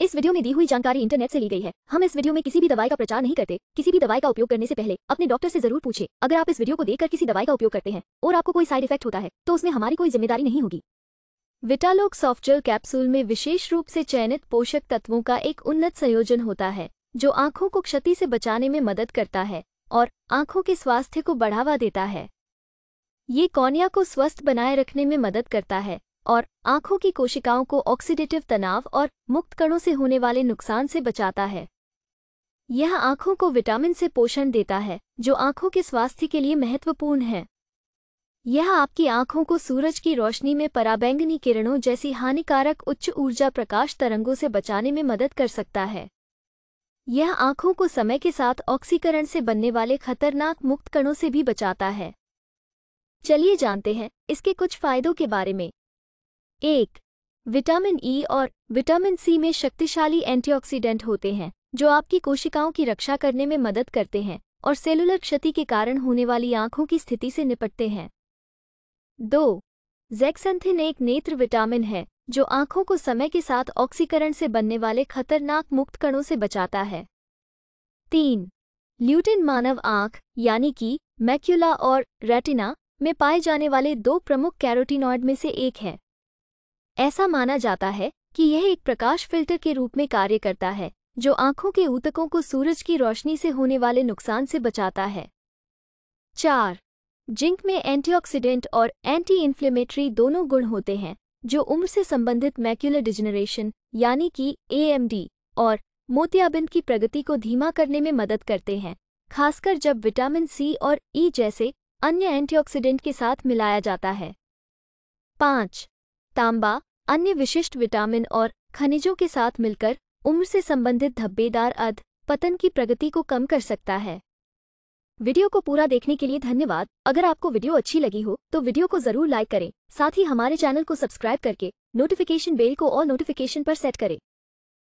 इस वीडियो में दी हुई जानकारी इंटरनेट से ली गई है हम इस वीडियो में किसी भी दवाई का प्रचार नहीं करते किसी भी दवाई का उपयोग करने से पहले अपने डॉक्टर से जरूर पूछे अगर आप इस वीडियो को देखकर किसी दवाई का उपयोग करते हैं और आपको कोई साइड इफेक्ट होता है तो उसमें हमारी कोई जिम्मेदारी नहीं होगी विटालोक सॉफ्टजेल कैप्सूल में विशेष रूप से चयनित पोषक तत्वों का एक उन्नत संयोजन होता है जो आंखों को क्षति से बचाने में मदद करता है और आंखों के स्वास्थ्य को बढ़ावा देता है ये कौनिया को स्वस्थ बनाए रखने में मदद करता है और आंखों की कोशिकाओं को ऑक्सीडेटिव तनाव और मुक्त कणों से होने वाले नुकसान से बचाता है यह आंखों को विटामिन से पोषण देता है जो आंखों के स्वास्थ्य के लिए महत्वपूर्ण है यह आपकी आंखों को सूरज की रोशनी में पराबैंगनी किरणों जैसी हानिकारक उच्च ऊर्जा प्रकाश तरंगों से बचाने में मदद कर सकता है यह आंखों को समय के साथ ऑक्सीकरण से बनने वाले खतरनाक मुक्त कणों से भी बचाता है चलिए जानते हैं इसके कुछ फायदों के बारे में एक विटामिन ई e और विटामिन सी में शक्तिशाली एंटीऑक्सीडेंट होते हैं जो आपकी कोशिकाओं की रक्षा करने में मदद करते हैं और सेलुलर क्षति के कारण होने वाली आंखों की स्थिति से निपटते हैं दो जैक्सेंथिन एक नेत्र विटामिन है जो आंखों को समय के साथ ऑक्सीकरण से बनने वाले खतरनाक मुक्त कणों से बचाता है तीन ल्यूटिन मानव आंख यानी कि मैक्यूला और रेटिना में पाए जाने वाले दो प्रमुख कैरोटिनॉइड में से एक है ऐसा माना जाता है कि यह एक प्रकाश फिल्टर के रूप में कार्य करता है जो आंखों के ऊतकों को सूरज की रोशनी से होने वाले नुकसान से बचाता है चार जिंक में एंटीऑक्सीडेंट और एंटी इन्फ्लेमेटरी दोनों गुण होते हैं जो उम्र से संबंधित मैक्यूलर डिजनरेशन यानी कि एएमडी और मोतियाबिंद की प्रगति को धीमा करने में मदद करते हैं खासकर जब विटामिन सी और ई e जैसे अन्य एंटीऑक्सीडेंट के साथ मिलाया जाता है पाँच तांबा अन्य विशिष्ट विटामिन और खनिजों के साथ मिलकर उम्र से संबंधित धब्बेदार अध पतन की प्रगति को कम कर सकता है वीडियो को पूरा देखने के लिए धन्यवाद अगर आपको वीडियो अच्छी लगी हो तो वीडियो को जरूर लाइक करें साथ ही हमारे चैनल को सब्सक्राइब करके नोटिफिकेशन बेल को और नोटिफिकेशन पर सेट करें